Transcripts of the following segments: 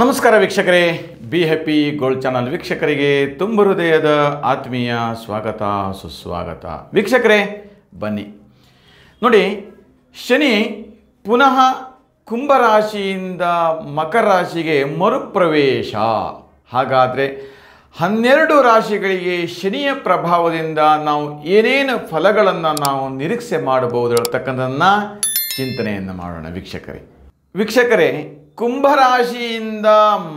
ನಮಸ್ಕಾರ ವೀಕ್ಷಕರೇ be happy gold channel ವೀಕ್ಷಕರಿಗೆ ತುಂಬ ಹೃದಯದ ಆತ್ಮೀಯ ಸ್ವಾಗತ ಸುಸ್ವಾಗತ ವೀಕ್ಷಕರೇ ಬನ್ನಿ ನೋಡಿ ಶನಿ ಪುನಃ ಕುಂಭರಾಶಿಯಿಂದ ಮಕರ ರಾಶಿಗೆ ಮರುಪ್ರವೇಶ ಹಾಗಾದರೆ ಹನ್ನೆರಡು ರಾಶಿಗಳಿಗೆ ಶನಿಯ ಪ್ರಭಾವದಿಂದ ನಾವು ಏನೇನು ಫಲಗಳನ್ನು ನಾವು ನಿರೀಕ್ಷೆ ಮಾಡಬಹುದು ಹೇಳ್ತಕ್ಕಂಥದನ್ನು ಚಿಂತನೆಯನ್ನು ಮಾಡೋಣ ವೀಕ್ಷಕರೇ ವೀಕ್ಷಕರೇ ಕುಂಭರಾಶಿಯಿಂದ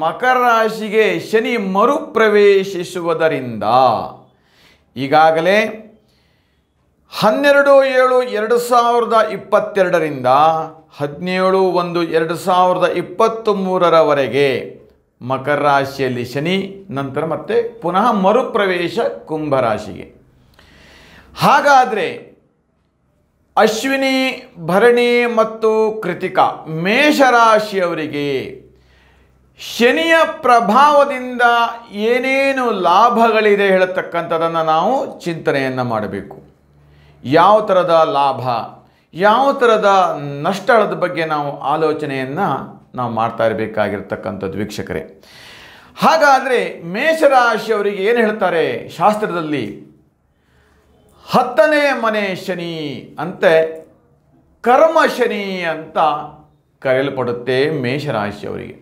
ಮಕರ ರಾಶಿಗೆ ಶನಿ ಮರುಪ್ರವೇಶಿಸುವುದರಿಂದ ಈಗಾಗಲೇ ಹನ್ನೆರಡು ಏಳು ಎರಡು ಸಾವಿರದ ಇಪ್ಪತ್ತೆರಡರಿಂದ ಹದಿನೇಳು ಒಂದು ಎರಡು ಸಾವಿರದ ಇಪ್ಪತ್ತ್ ಮೂರರವರೆಗೆ ಮಕರ ರಾಶಿಯಲ್ಲಿ ಶನಿ ನಂತರ ಮತ್ತೆ ಪುನಃ ಮರುಪ್ರವೇಶ ಕುಂಭರಾಶಿಗೆ ಹಾಗಾದರೆ ಅಶ್ವಿನಿ ಭರಣಿ ಮತ್ತು ಕೃತಿಕ ಮೇಷರಾಶಿಯವರಿಗೆ ಶನಿಯ ಪ್ರಭಾವದಿಂದ ಏನೇನು ಲಾಭಗಳಿದೆ ಹೇಳತಕ್ಕಂಥದ್ದನ್ನು ನಾವು ಚಿಂತನೆಯನ್ನು ಮಾಡಬೇಕು ಯಾವ ಥರದ ಲಾಭ ಯಾವ ಥರದ ನಷ್ಟದ ಬಗ್ಗೆ ನಾವು ಆಲೋಚನೆಯನ್ನು ನಾವು ಮಾಡ್ತಾ ಇರಬೇಕಾಗಿರ್ತಕ್ಕಂಥದ್ದು ವೀಕ್ಷಕರೇ ಹಾಗಾದರೆ ಮೇಷರಾಶಿಯವರಿಗೆ ಏನು ಹೇಳ್ತಾರೆ ಶಾಸ್ತ್ರದಲ್ಲಿ ಹತ್ತನೇ ಮನೆ ಶನಿ ಅಂತೆ ಕರ್ಮ ಶನಿ ಅಂತ ಕರೆಯಲ್ಪಡುತ್ತೆ ಮೇಷರಾಶಿಯವರಿಗೆ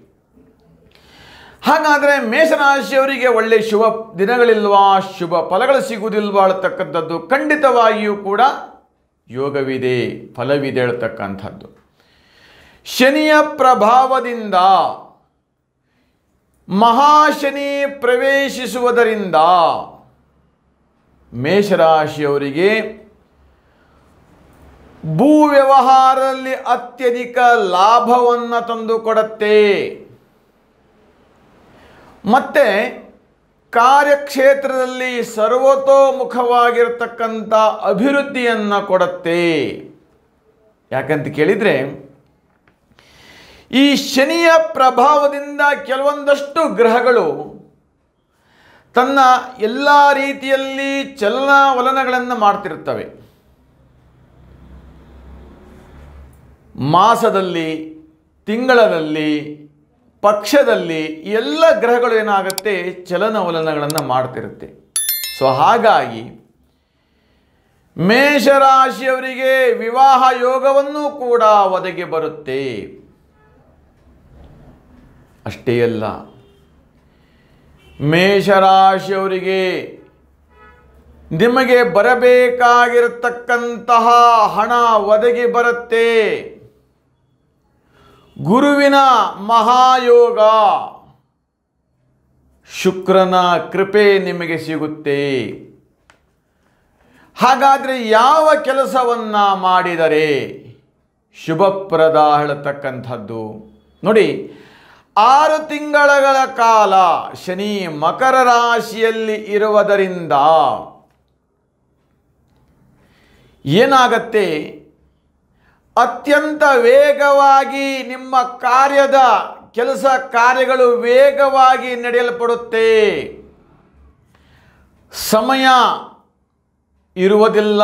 ಹಾಗಾದರೆ ಮೇಷರಾಶಿಯವರಿಗೆ ಒಳ್ಳೆ ಶುಭ ದಿನಗಳಿಲ್ವಾ ಶುಭ ಫಲಗಳು ಸಿಗುವುದಿಲ್ವಾ ಹೇಳ್ತಕ್ಕಂಥದ್ದು ಖಂಡಿತವಾಗಿಯೂ ಕೂಡ ಯೋಗವಿದೆ ಫಲವಿದೆ ಹೇಳ್ತಕ್ಕಂಥದ್ದು ಶನಿಯ ಪ್ರಭಾವದಿಂದ ಮಹಾಶನಿ ಪ್ರವೇಶಿಸುವುದರಿಂದ ಮೇಷರಾಶಿಯವರಿಗೆ ಭೂ ವ್ಯವಹಾರದಲ್ಲಿ ಅತ್ಯಧಿಕ ಲಾಭವನ್ನು ತಂದು ಕೊಡತ್ತೆ ಮತ್ತು ಕಾರ್ಯಕ್ಷೇತ್ರದಲ್ಲಿ ಸರ್ವತೋಮುಖವಾಗಿರತಕ್ಕಂಥ ಅಭಿವೃದ್ಧಿಯನ್ನು ಕೊಡತ್ತೆ ಯಾಕಂತ ಕೇಳಿದರೆ ಈ ಶನಿಯ ಪ್ರಭಾವದಿಂದ ಕೆಲವೊಂದಷ್ಟು ಗ್ರಹಗಳು ತನ್ನ ಎಲ್ಲ ರೀತಿಯಲ್ಲಿ ಚಲನವಲನಗಳನ್ನು ಮಾಡ್ತಿರುತ್ತವೆ ಮಾಸದಲ್ಲಿ ತಿಂಗಳಲ್ಲಿ ಪಕ್ಷದಲ್ಲಿ ಎಲ್ಲ ಗ್ರಹಗಳು ಏನಾಗುತ್ತೆ ಚಲನವಲನಗಳನ್ನು ಮಾಡ್ತಿರುತ್ತೆ ಸೊ ಹಾಗಾಗಿ ಮೇಷರಾಶಿಯವರಿಗೆ ವಿವಾಹ ಯೋಗವನ್ನು ಕೂಡ ಒದಗಿ ಬರುತ್ತೆ ಅಷ್ಟೇ ಅಲ್ಲ ಮೇಷರಾಶಿಯವರಿಗೆ ನಿಮಗೆ ಬರಬೇಕಾಗಿರತಕ್ಕಂತಹ ಹಣ ಒದಗಿ ಬರುತ್ತೆ ಗುರುವಿನ ಮಹಾಯೋಗ ಶುಕ್ರನ ಕೃಪೆ ನಿಮಗೆ ಸಿಗುತ್ತೆ ಹಾಗಾದರೆ ಯಾವ ಕೆಲಸವನ್ನು ಮಾಡಿದರೆ ಶುಭಪ್ರದ ಹೇಳತಕ್ಕಂಥದ್ದು ನೋಡಿ ಆರು ತಿಂಗಳ ಕಾಲ ಶನಿ ಮಕರ ರಾಶಿಯಲ್ಲಿ ಇರುವುದರಿಂದ ಏನಾಗತ್ತೆ ಅತ್ಯಂತ ವೇಗವಾಗಿ ನಿಮ್ಮ ಕಾರ್ಯದ ಕೆಲಸ ಕಾರ್ಯಗಳು ವೇಗವಾಗಿ ನಡೆಯಲ್ಪಡುತ್ತೆ ಸಮಯ ಇರುವುದಿಲ್ಲ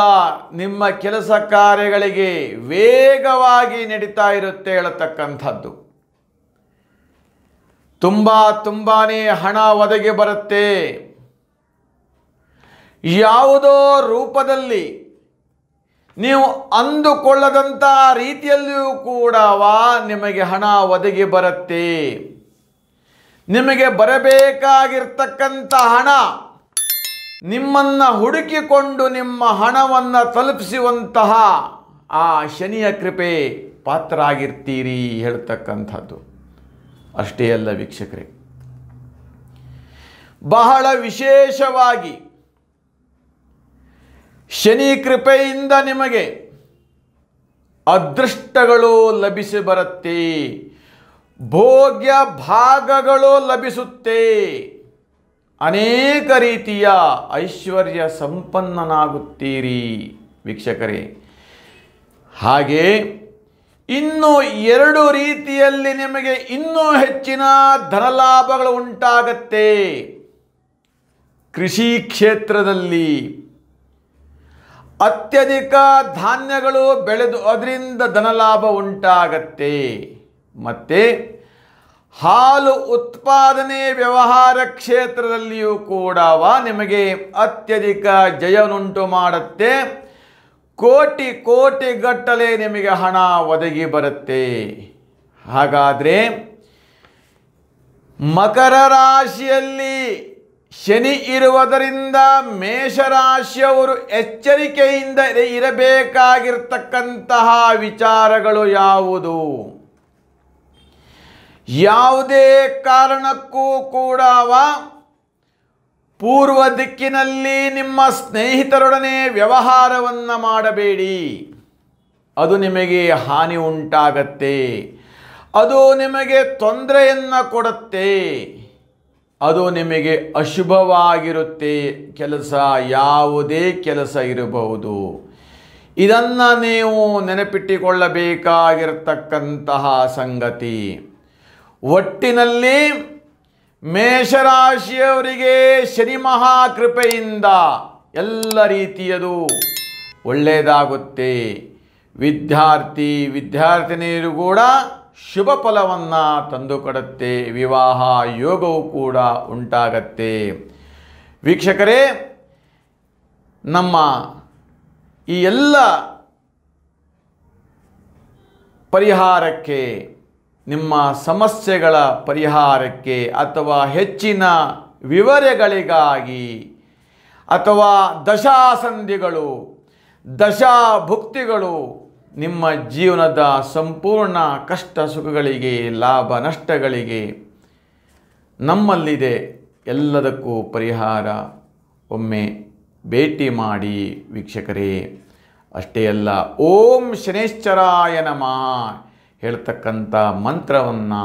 ನಿಮ್ಮ ಕೆಲಸ ಕಾರ್ಯಗಳಿಗೆ ವೇಗವಾಗಿ ನಡೀತಾ ಇರುತ್ತೆ ಹೇಳತಕ್ಕಂಥದ್ದು ತುಂಬ ತುಂಬಾ ಹಣ ಒದಗಿ ಬರುತ್ತೆ ಯಾವುದೋ ರೂಪದಲ್ಲಿ ನೀವು ಅಂದುಕೊಳ್ಳದಂಥ ರೀತಿಯಲ್ಲಿಯೂ ಕೂಡ ನಿಮಗೆ ಹಣ ಒದಗಿ ಬರುತ್ತೆ ನಿಮಗೆ ಬರಬೇಕಾಗಿರ್ತಕ್ಕಂಥ ಹಣ ನಿಮ್ಮನ್ನು ಹುಡುಕಿಕೊಂಡು ನಿಮ್ಮ ಹಣವನ್ನು ತಲುಪಿಸುವಂತಹ ಆ ಶನಿಯ ಕೃಪೆ ಪಾತ್ರ ಆಗಿರ್ತೀರಿ ಹೇಳ್ತಕ್ಕಂಥದ್ದು ಅಷ್ಟೇ ಅಲ್ಲ ವೀಕ್ಷಕರೇ ಬಹಳ ವಿಶೇಷವಾಗಿ ಶನಿ ಕೃಪೆಯಿಂದ ನಿಮಗೆ ಅದೃಷ್ಟಗಳು ಲಭಿಸಿ ಬರುತ್ತೆ ಭೋಗ್ಯ ಭಾಗಗಳು ಲಭಿಸುತ್ತೆ ಅನೇಕ ರೀತಿಯ ಐಶ್ವರ್ಯ ಸಂಪನ್ನನಾಗುತ್ತೀರಿ ವೀಕ್ಷಕರೇ ಹಾಗೆ ಇನ್ನು ಎರಡು ರೀತಿಯಲ್ಲಿ ನಿಮಗೆ ಇನ್ನೂ ಹೆಚ್ಚಿನ ಧನಲಾಭಗಳು ಉಂಟಾಗತ್ತೆ ಕೃಷಿ ಕ್ಷೇತ್ರದಲ್ಲಿ ಅತ್ಯಧಿಕ ಧಾನ್ಯಗಳು ಬೆಳೆದು ಅದರಿಂದ ಧನಲಾಭ ಉಂಟಾಗತ್ತೆ ಮತ್ತು ಹಾಲು ಉತ್ಪಾದನೆ ವ್ಯವಹಾರ ಕ್ಷೇತ್ರದಲ್ಲಿಯೂ ಕೂಡ ನಿಮಗೆ ಅತ್ಯಧಿಕ ಜಯವನ್ನುಂಟು ಮಾಡುತ್ತೆ ಕೋಟಿ ಕೋಟಿ ಗಟ್ಟಲೆ ನಿಮಗೆ ಹಣ ಒದಗಿ ಬರುತ್ತೆ ಹಾಗಾದರೆ ಮಕರ ರಾಶಿಯಲ್ಲಿ ಶನಿ ಇರುವುದರಿಂದ ಮೇಷರಾಶಿಯವರು ಎಚ್ಚರಿಕೆಯಿಂದ ಇರಬೇಕಾಗಿರ್ತಕ್ಕಂತಹ ವಿಚಾರಗಳು ಯಾವುದು ಯಾವುದೇ ಕಾರಣಕ್ಕೂ ಕೂಡ ಪೂರ್ವ ದಿಕ್ಕಿನಲ್ಲಿ ನಿಮ್ಮ ಸ್ನೇಹಿತರೊಡನೆ ವ್ಯವಹಾರವನ್ನು ಮಾಡಬೇಡಿ ಅದು ನಿಮಗೆ ಹಾನಿ ಉಂಟಾಗತ್ತೆ ಅದು ನಿಮಗೆ ತೊಂದರೆಯನ್ನು ಕೊಡುತ್ತೆ ಅದು ನಿಮಗೆ ಅಶುಭವಾಗಿರುತ್ತೆ ಕೆಲಸ ಯಾವುದೇ ಕೆಲಸ ಇರಬಹುದು ಇದನ್ನು ನೀವು ನೆನಪಿಟ್ಟುಕೊಳ್ಳಬೇಕಾಗಿರತಕ್ಕಂತಹ ಸಂಗತಿ ಒಟ್ಟಿನಲ್ಲಿ ಮೇಷರಾಶಿಯವರಿಗೆ ಶನಿ ಮಹಾಕೃಪೆಯಿಂದ ಎಲ್ಲ ರೀತಿಯದು ಒಳ್ಳೆಯದಾಗುತ್ತೆ ವಿದ್ಯಾರ್ಥಿ ವಿದ್ಯಾರ್ಥಿನಿಯರು ಕೂಡ ಶುಭ ಫಲವನ್ನು ತಂದುಕೊಡುತ್ತೆ ವಿವಾಹ ಯೋಗವು ಕೂಡ ಉಂಟಾಗತ್ತೆ ವೀಕ್ಷಕರೇ ನಮ್ಮ ಈ ಎಲ್ಲ ಪರಿಹಾರಕ್ಕೆ ನಿಮ್ಮ ಸಮಸ್ಯೆಗಳ ಪರಿಹಾರಕ್ಕೆ ಅಥವಾ ಹೆಚ್ಚಿನ ವಿವರಗಳಿಗಾಗಿ ಅಥವಾ ದಶಾಸಂಧಿಗಳು ದಶಾಭುಕ್ತಿಗಳು ನಿಮ್ಮ ಜೀವನದ ಸಂಪೂರ್ಣ ಕಷ್ಟ ಸುಖಗಳಿಗೆ ಲಾಭ ನಷ್ಟಗಳಿಗೆ ನಮ್ಮಲ್ಲಿದೆ ಎಲ್ಲದಕ್ಕೂ ಪರಿಹಾರ ಒಮ್ಮೆ ಭೇಟಿ ಮಾಡಿ ವೀಕ್ಷಕರೇ ಅಷ್ಟೇ ಅಲ್ಲ ಓಂ ಶನೇಶ್ಚರಾಯ ನಮಃ ಹೇಳ್ತಕ್ಕಂಥ ಮಂತ್ರವನ್ನು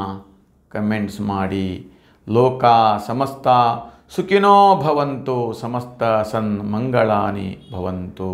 ಕಮೆಂಟ್ಸ್ ಮಾಡಿ ಲೋಕ ಸಮಸ್ತ ಸುಖಿನೋ ಭವಂತು ಸಮಸ್ತ ಸನ್ ಮಂಗಳಾನಿ ಭವಂತು